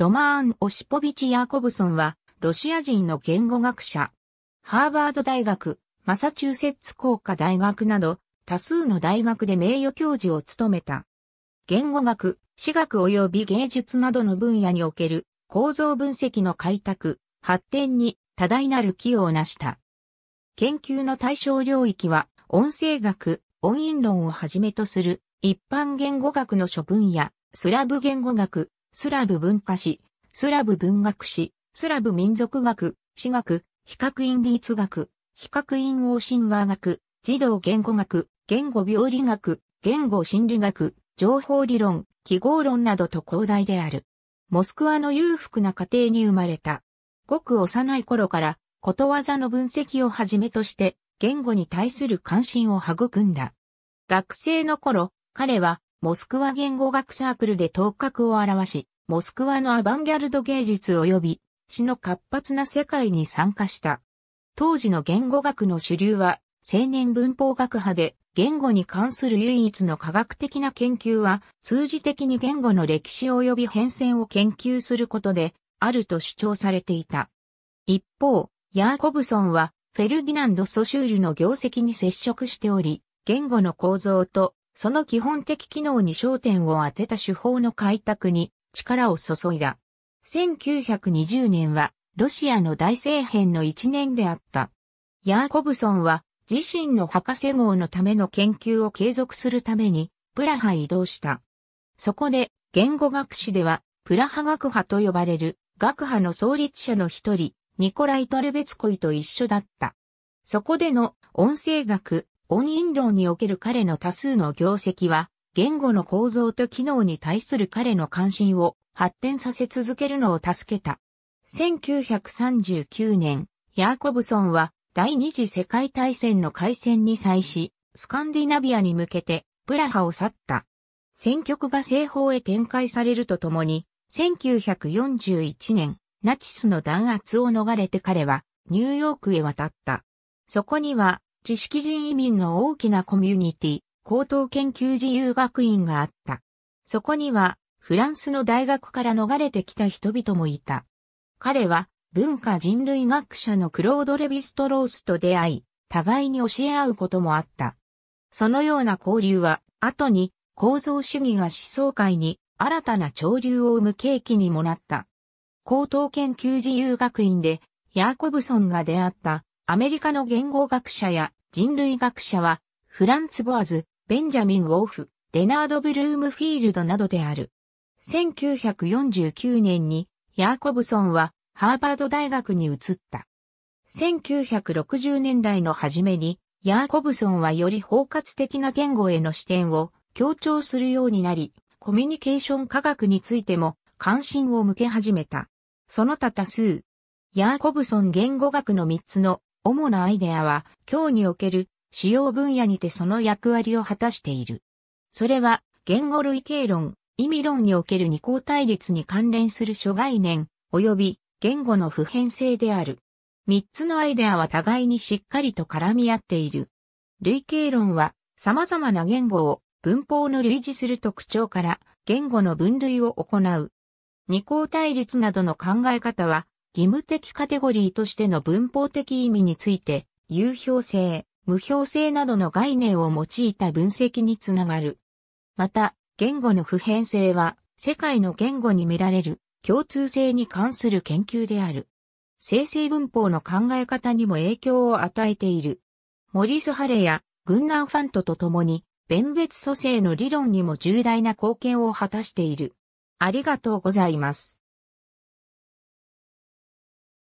ロマーン・オシポビチ・ヤーコブソンは、ロシア人の言語学者。ハーバード大学、マサチューセッツ工科大学など、多数の大学で名誉教授を務めた。言語学、私学及び芸術などの分野における構造分析の開拓、発展に多大なる寄与を成した。研究の対象領域は、音声学、音韻論をはじめとする一般言語学の諸分野、スラブ言語学、スラブ文化史、スラブ文学史、スラブ民族学、史学、比較院立学、比較院王神話学、児童言語学、言語病理学、言語心理学、情報理論、記号論などと広大である。モスクワの裕福な家庭に生まれた。ごく幼い頃から、ことわざの分析をはじめとして、言語に対する関心を育んだ。学生の頃、彼はモスクワ言語学サークルで頭角を表し、モスクワのアバンギャルド芸術及び、詩の活発な世界に参加した。当時の言語学の主流は、青年文法学派で、言語に関する唯一の科学的な研究は、通じ的に言語の歴史及び変遷を研究することで、あると主張されていた。一方、ヤーコブソンは、フェルディナンド・ソシュールの業績に接触しており、言語の構造とその基本的機能に焦点を当てた手法の開拓に力を注いだ。1920年はロシアの大政変の一年であった。ヤーコブソンは自身の博士号のための研究を継続するためにプラハ移動した。そこで言語学史ではプラハ学派と呼ばれる学派の創立者の一人、ニコライ・トレベツコイと一緒だった。そこでの音声学、音韻論における彼の多数の業績は、言語の構造と機能に対する彼の関心を発展させ続けるのを助けた。1939年、ヤーコブソンは第二次世界大戦の開戦に際し、スカンディナビアに向けてプラハを去った。戦局が西方へ展開されるとともに、1941年、ナチスの弾圧を逃れて彼はニューヨークへ渡った。そこには知識人移民の大きなコミュニティ、高等研究自由学院があった。そこには、フランスの大学から逃れてきた人々もいた。彼は、文化人類学者のクロード・レヴィストロースと出会い、互いに教え合うこともあった。そのような交流は、後に構造主義が思想界に新たな潮流を生む契機にもなった。高等研究自由学院で、ヤーコブソンが出会ったアメリカの言語学者や人類学者は、フランツ・ボアズ、ベンジャミン・ウォーフ、レナード・ブルームフィールドなどである。1949年に、ヤーコブソンは、ハーバード大学に移った。1960年代の初めに、ヤーコブソンはより包括的な言語への視点を強調するようになり、コミュニケーション科学についても関心を向け始めた。その他多数、ヤーコブソン言語学の3つの主なアイデアは、今日における主要分野にてその役割を果たしている。それは、言語類型論、意味論における二項対立に関連する諸概念、及び言語の普遍性である。三つのアイデアは互いにしっかりと絡み合っている。類型論は、様々な言語を文法の類似する特徴から言語の分類を行う。二項対立などの考え方は、義務的カテゴリーとしての文法的意味について、有表性、無表性などの概念を用いた分析につながる。また、言語の普遍性は、世界の言語に見られる共通性に関する研究である。生成文法の考え方にも影響を与えている。モリス・ハレやグンナファントと共に、弁別蘇生の理論にも重大な貢献を果たしている。ありがとうございます。